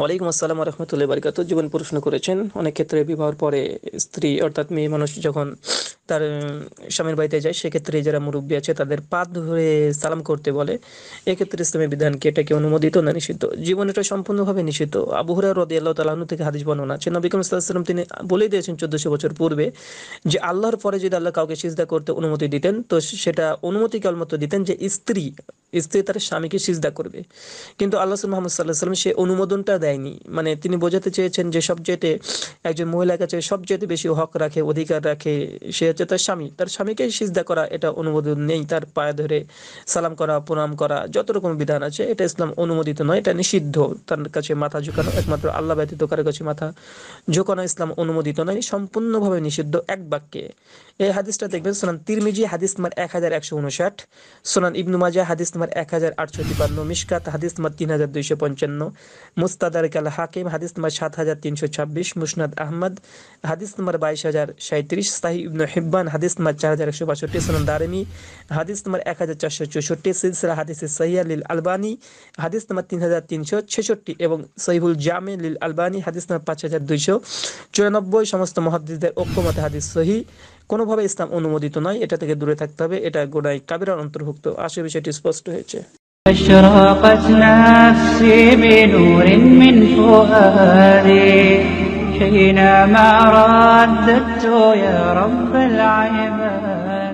ওয়ালাইকুম আসসালাম রহমতুল্লাহ বারিকাত জীবন প্রশ্ন করেছেন অনেক ক্ষেত্রে বিবাহের পরে স্ত্রী অর্থাৎ মেয়ে মানুষ যখন তার স্বামীর বাড়িতে যায় সেক্ষেত্রে যারা মুরব্বী আছে তাদের পা ধরে সালাম করতে বলে এক্ষেত্রে ইসলামী বিধান কি এটাকে অনুমোদিত না নিষিদ্ধ জীবন এটা সম্পূর্ণভাবে নিষিদ্ধ আবহাওয়া রদি আল্লাহ তালু থেকে হাদিস বর্ণনা আছে নবী ইসলাম তিনি বলেই দিয়েছেন চোদ্দশো বছর পূর্বে যে আল্লাহর পরে যদি আল্লাহ কাউকে সিজদা করতে অনুমতি দিতেন তো সেটা অনুমতি কেবলমাত্র দিতেন যে স্ত্রী স্ত্রী তার স্বামীকে সিজদা করবে কিন্তু আল্লাহ মোহাম্মদ সাল্লাহ সাল্লাম সে অনুমোদনটা দেয়নি মানে তিনি বোঝাতে চেয়েছেন যে যেতে একজন মহিলার কাছে সবচেয়ে বেশি হক রাখে অধিকার রাখে সে হচ্ছে তার স্বামী তার স্বামীকে সিজদা করা এটা অনুমোদন নেই তার পায়ে ধরে সালাম করা প্রণাম করা যত রকম বিধান আছে এটা ইসলাম অনুমোদিত নয় এটা নিষিদ্ধ তার কাছে মাথা ঝুঁকানো একমাত্র আল্লাহ ব্যতীত কারের কাছে মাথা ঝুঁকানো ইসলাম অনুমোদিত নয় সম্পূর্ণভাবে নিষিদ্ধ এক বাক্যে এই হাদিসটা দেখবেন সোনান তিরমিজি হাদিস মার এক হাজার একশো উনষাট সোনান ইবনুমাজা হাদিস নম্বর এক হাজার আটশো তিপান্ন মিসকাত হাদিস নম্বর তিন হাজার দুইশো পঞ্চান্ন মুস্তাদার কাল হাকিম হাদিস নম্বর সাত হাজার তিনশো ছাব্বিশ মুসনাদ আহমদ হাদিস নম্বর বাইশ হাজার সাঁত্রিশ সাহি ইবন হিব্বান হাদিস নম্বর চার হাজার একশো বাষট্টি সোনান দারেমি হাদিস নম্বর এক হাজার চারশো চৌষট্টি সিলসিলা হাদিস সহিয়া লিল আলবানি হাদিস নম্বর তিন হাজার তিনশো ছেষট্টি এবং সহিবুল জামে লিল আলবানি হাদিস নম্বর পাঁচ হাজার দুইশো চুরানব্বই সমস্ত মহাদিসদের ঐক্যমতে হাদিস সহি কোনোভাবে ইসলাম অনুমোদিত নয় এটা থেকে দূরে থাকতে হবে এটা গোড়ায় কাবিরার অন্তর্ভুক্ত আসে বিষয়টি স্পষ্ট হয়েছে أشرقت نفسي بنور من فؤادي حينما رددت يا رب العباد